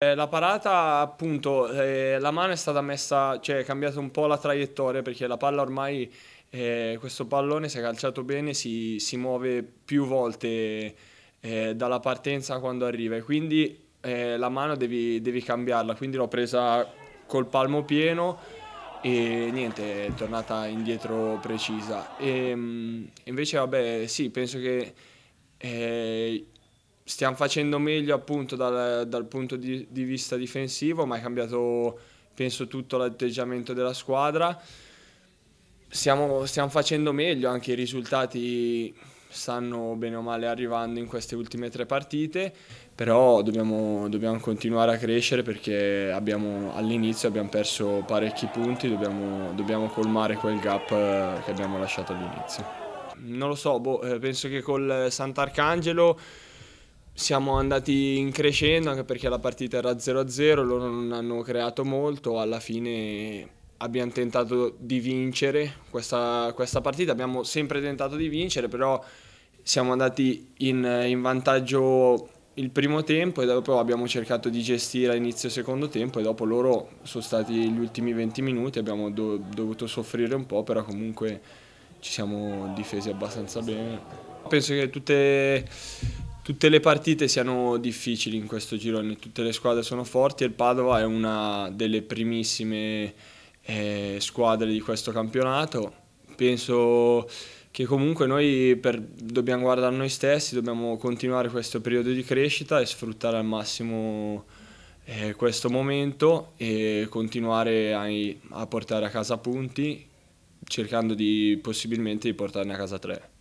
Eh, la parata, appunto, eh, la mano è stata messa, cioè è cambiata un po' la traiettoria perché la palla ormai, eh, questo pallone si è calciato bene si, si muove più volte eh, dalla partenza quando arriva e quindi eh, la mano devi, devi cambiarla, quindi l'ho presa col palmo pieno e niente, è tornata indietro precisa. E, ehm, invece vabbè sì, penso che eh, stiamo facendo meglio appunto dal, dal punto di, di, vista difensivo, ma è cambiato penso tutto l'atteggiamento della squadra. Stiamo, stiamo facendo meglio, anche i risultati stanno bene o male arrivando in queste ultime tre partite, però dobbiamo, dobbiamo continuare a crescere perché abbiamo, all'inizio abbiamo perso parecchi punti, dobbiamo, dobbiamo, colmare quel gap eh, che abbiamo lasciato all'inizio. Non lo so, boh, eh, penso che col eh, Sant'Arcangelo siamo andati in crescendo anche perché la partita era 0-0, loro non hanno creato molto, alla fine abbiamo tentato di vincere questa, questa partita, abbiamo sempre tentato di vincere, però siamo andati in, in, vantaggio il primo tempo e dopo abbiamo cercato di gestire a inizio secondo tempo e dopo loro sono stati gli ultimi 20 minuti, abbiamo do, dovuto soffrire un po', però comunque ci siamo difesi abbastanza bene. Penso che tutte tutte le partite siano difficili in questo girone, tutte le squadre sono forti e il Padova è una delle primissime eh, squadre di questo campionato. Penso che comunque noi per, dobbiamo guardare noi stessi, dobbiamo continuare questo periodo di crescita e sfruttare al massimo eh, questo momento e continuare a, a portare a casa punti cercando di possibilmente di portarne a casa tre.